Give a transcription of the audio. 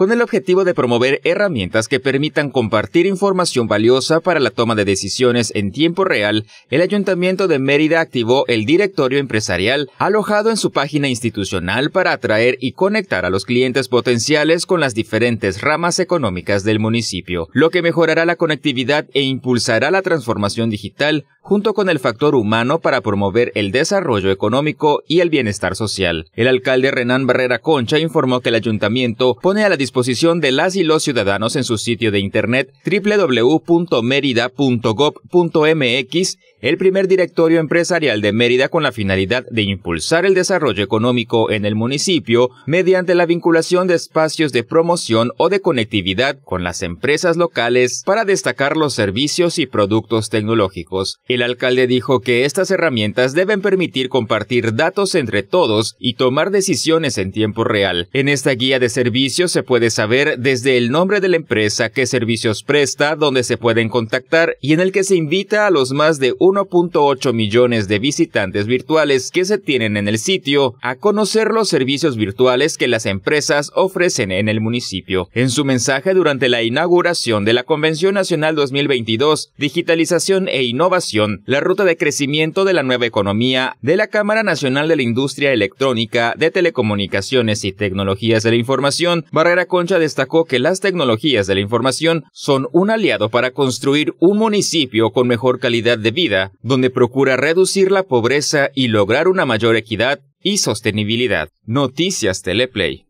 con el objetivo de promover herramientas que permitan compartir información valiosa para la toma de decisiones en tiempo real, el Ayuntamiento de Mérida activó el directorio empresarial alojado en su página institucional para atraer y conectar a los clientes potenciales con las diferentes ramas económicas del municipio, lo que mejorará la conectividad e impulsará la transformación digital junto con el factor humano para promover el desarrollo económico y el bienestar social. El alcalde Renán Barrera Concha informó que el ayuntamiento pone a la exposición de las y los ciudadanos en su sitio de internet www.merida.gov.mx el primer directorio empresarial de Mérida con la finalidad de impulsar el desarrollo económico en el municipio mediante la vinculación de espacios de promoción o de conectividad con las empresas locales para destacar los servicios y productos tecnológicos. El alcalde dijo que estas herramientas deben permitir compartir datos entre todos y tomar decisiones en tiempo real. En esta guía de servicios se puede saber desde el nombre de la empresa, qué servicios presta, dónde se pueden contactar y en el que se invita a los más de 1.8 millones de visitantes virtuales que se tienen en el sitio a conocer los servicios virtuales que las empresas ofrecen en el municipio. En su mensaje durante la inauguración de la Convención Nacional 2022, Digitalización e Innovación, la ruta de crecimiento de la nueva economía de la Cámara Nacional de la Industria Electrónica de Telecomunicaciones y Tecnologías de la Información, Barrera Concha destacó que las tecnologías de la información son un aliado para construir un municipio con mejor calidad de vida, donde procura reducir la pobreza y lograr una mayor equidad y sostenibilidad. Noticias Teleplay.